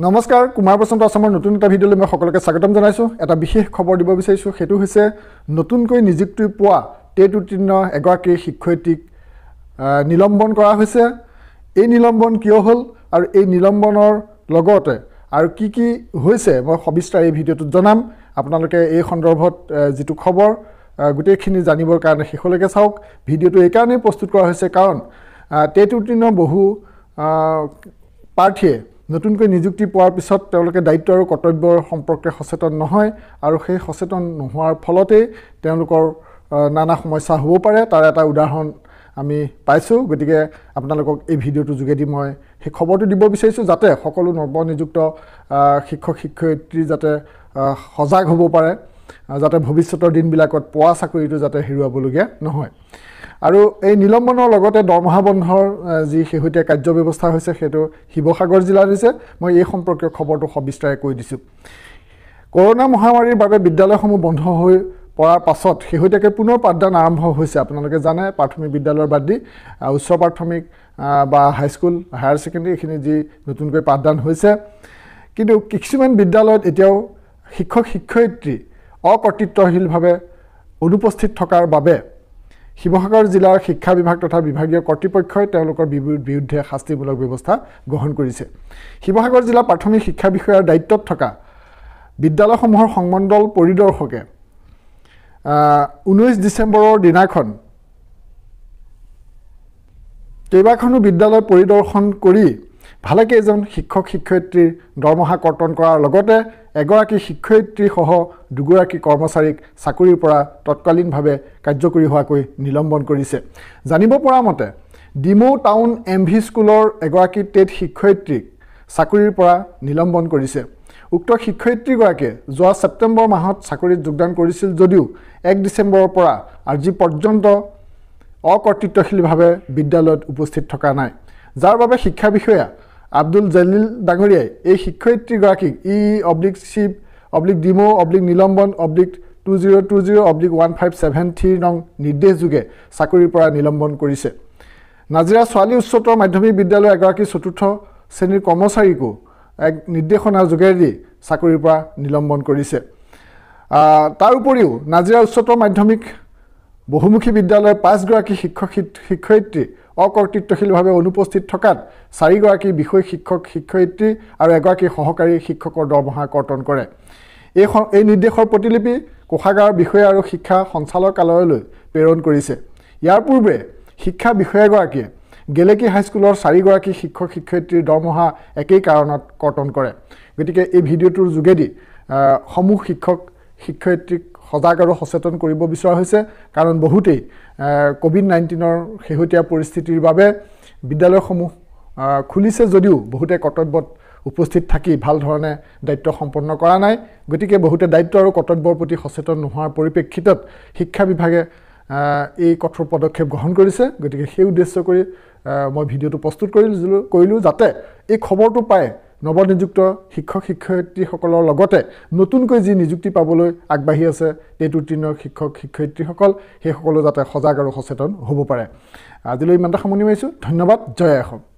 নমস্কাৰ কুমাৰ বসন্ত অসমৰ নতুন এটা ভিডিঅ'লৈ মই সকলোকে স্বাগতম জনাইছোঁ এটা বিশেষ খবৰ দিব বিচাৰিছোঁ সেইটো হৈছে নতুনকৈ নিযুক্তি পোৱা টেট উত্তীৰ্ণ এগৰাকী শিক্ষয়িত্ৰীক নিলম্বন কৰা হৈছে এই নিলম্বন কিয় হ'ল আৰু এই নিলম্বনৰ লগতে আৰু কি কি হৈছে মই সবিস্তাৰ এই ভিডিঅ'টোত জনাম আপোনালোকে এই সন্দৰ্ভত যিটো খবৰ গোটেইখিনি জানিবৰ কাৰণে শেষলৈকে চাওক ভিডিঅ'টো এইকাৰণেই প্ৰস্তুত কৰা হৈছে কাৰণ টেট উত্তীৰ্ণ বহু প্ৰাৰ্থীয়ে নতুনকৈ নিযুক্তি পোৱাৰ পিছত তেওঁলোকে দায়িত্ব আৰু কৰ্তব্যৰ সম্পৰ্কে সচেতন নহয় আৰু সেই সচেতন নোহোৱাৰ ফলতেই তেওঁলোকৰ নানা সমস্যা হ'ব পাৰে তাৰ এটা উদাহৰণ আমি পাইছোঁ গতিকে আপোনালোকক এই ভিডিঅ'টোৰ যোগেদি মই সেই খবৰটো দিব বিচাৰিছোঁ যাতে সকলো নৱনিযুক্ত শিক্ষক শিক্ষয়িত্ৰী যাতে সজাগ হ'ব পাৰে যাতে ভৱিষ্যতৰ দিনবিলাকত পোৱা চাকৰিটো যাতে হেৰুৱাবলগীয়া নহয় আৰু এই নিলম্বনৰ লগতে দৰমহা বন্ধৰ যি শেহতীয়া কাৰ্যব্যৱস্থা হৈছে সেইটো শিৱসাগৰ জিলাত হৈছে মই এই সম্পৰ্কীয় খবৰটো সবিস্তাৰে কৈ দিছোঁ কৰোণা মহামাৰীৰ বাবে বিদ্যালয়সমূহ বন্ধ হৈ পৰাৰ পাছত শেহতীয়াকৈ পুনৰ পাঠদান আৰম্ভ হৈছে আপোনালোকে জানে প্ৰাথমিক বিদ্যালয়ৰ বাদ দি উচ্চ প্ৰাথমিক বা হাইস্কুল হায়াৰ ছেকেণ্ডেৰী এইখিনি যি নতুনকৈ পাঠদান হৈছে কিন্তু কিছুমান বিদ্যালয়ত এতিয়াও শিক্ষক শিক্ষয়িত্ৰী অকৰ্তৃত্বশীলভাৱে অনুপস্থিত থকাৰ বাবে শিৱসাগৰ জিলাৰ শিক্ষা বিভাগ তথা বিভাগীয় কৰ্তৃপক্ষই তেওঁলোকৰ বিৰুদ্ধে শাস্তিমূলক ব্যৱস্থা গ্ৰহণ কৰিছে শিৱসাগৰ জিলা প্ৰাথমিক শিক্ষা বিষয়াৰ দায়িত্বত থকা বিদ্যালয়সমূহৰ সংমণ্ডল পৰিদৰ্শকে ঊনৈছ ডিচেম্বৰৰ দিনাখন কেইবাখনো বিদ্যালয় পৰিদৰ্শন কৰি ভালেকেইজন শিক্ষক শিক্ষয়িত্ৰীৰ দৰমহা কৰ্তন কৰাৰ লগতে এগৰাকী শিক্ষয়িত্ৰীসহ দুগৰাকী কৰ্মচাৰীক চাকৰিৰ পৰা তৎকালীনভাৱে কাৰ্যকৰী হোৱাকৈ নিলম্বন কৰিছে জানিব পৰা মতে ডিমৌ টাউন এম ভি স্কুলৰ এগৰাকী টেট শিক্ষয়িত্ৰীক চাকৰিৰ পৰা নিলম্বন কৰিছে উক্ত শিক্ষয়িত্ৰীগৰাকীয়ে যোৱা ছেপ্টেম্বৰ মাহত চাকৰিত যোগদান কৰিছিল যদিও এক ডিচেম্বৰৰ পৰা আজি পৰ্যন্ত অকৰ্তৃত্বশীলভাৱে বিদ্যালয়ত উপস্থিত থকা নাই যাৰ বাবে শিক্ষা বিষয়া আব্দুল জালিল ডাঙৰীয়াই এই শিক্ষয়িত্ৰীগৰাকীক ই অব্লিক শিৱ অব্লিক ডিমো অব্লিক নিলম্বন oblique two zero' two zero' oblique one five seven three নং নিৰ্দেশযোগে চাকৰিৰ পৰা নিলম্বন কৰিছে নাজিৰা ছোৱালী উচ্চতৰ মাধ্যমিক বিদ্যালয়ৰ এগৰাকী চতুৰ্থ শ্ৰেণীৰ কৰ্মচাৰীকো এক নিৰ্দেশনাৰ যোগেদি চাকৰিৰ পৰা নিলম্বন কৰিছে তাৰ উপৰিও নাজিৰা উচ্চতৰ মাধ্যমিক বহুমুখী বিদ্যালয়ৰ পাঁচগৰাকী শিক্ষক শিক্ষয়িত্ৰী অকৰ্তৃত্বশীলভাৱে অনুপস্থিত থকাত চাৰিগৰাকী বিষয় শিক্ষক শিক্ষয়িত্ৰী আৰু এগৰাকী সহকাৰী শিক্ষকৰ দৰমহা কৰ্তন কৰে এই এই নিৰ্দেশৰ প্ৰতিলিপি কোষাগাৰ বিষয়া আৰু শিক্ষা সঞ্চালকালয়লৈ প্ৰেৰণ কৰিছে ইয়াৰ পূৰ্বে শিক্ষা বিষয়াগৰাকীয়ে গেলেকী হাইস্কুলৰ চাৰিগৰাকী শিক্ষক শিক্ষয়িত্ৰীৰ দৰমহা একেই কাৰণত কৰ্তন কৰে গতিকে এই ভিডিঅ'টোৰ যোগেদি সমূহ শিক্ষক শিক্ষয়িত্ৰীক সজাগ আৰু সচেতন কৰিব বিচৰা হৈছে কাৰণ বহুতেই ক'ভিড নাইণ্টিনৰ শেহতীয়া পৰিস্থিতিৰ বাবে বিদ্যালয়সমূহ খুলিছে যদিও বহুতে কৰ্তব্যত উপস্থিত থাকি ভাল ধৰণে দায়িত্ব সম্পন্ন কৰা নাই গতিকে বহুতে দায়িত্ব আৰু কৰ্তব্যৰ প্ৰতি সচেতন নোহোৱাৰ পৰিপ্ৰেক্ষিতত শিক্ষা বিভাগে এই কঠোৰ পদক্ষেপ গ্ৰহণ কৰিছে গতিকে সেই উদ্দেশ্য কৰি মই ভিডিঅ'টো প্ৰস্তুত কৰিলোঁ কৰিলোঁ যাতে এই খবৰটো পায় নৱনিযুক্ত শিক্ষক শিক্ষয়িত্ৰীসকলৰ লগতে নতুনকৈ যি নিযুক্তি পাবলৈ আগবাঢ়ি আছে টেট উত্তীৰ্ণ শিক্ষক শিক্ষয়িত্ৰীসকল সেইসকলো যাতে সজাগ আৰু সচেতন হ'ব পাৰে আজিলৈ ইমানটা সামৰণি মাৰিছোঁ ধন্যবাদ জয় অসম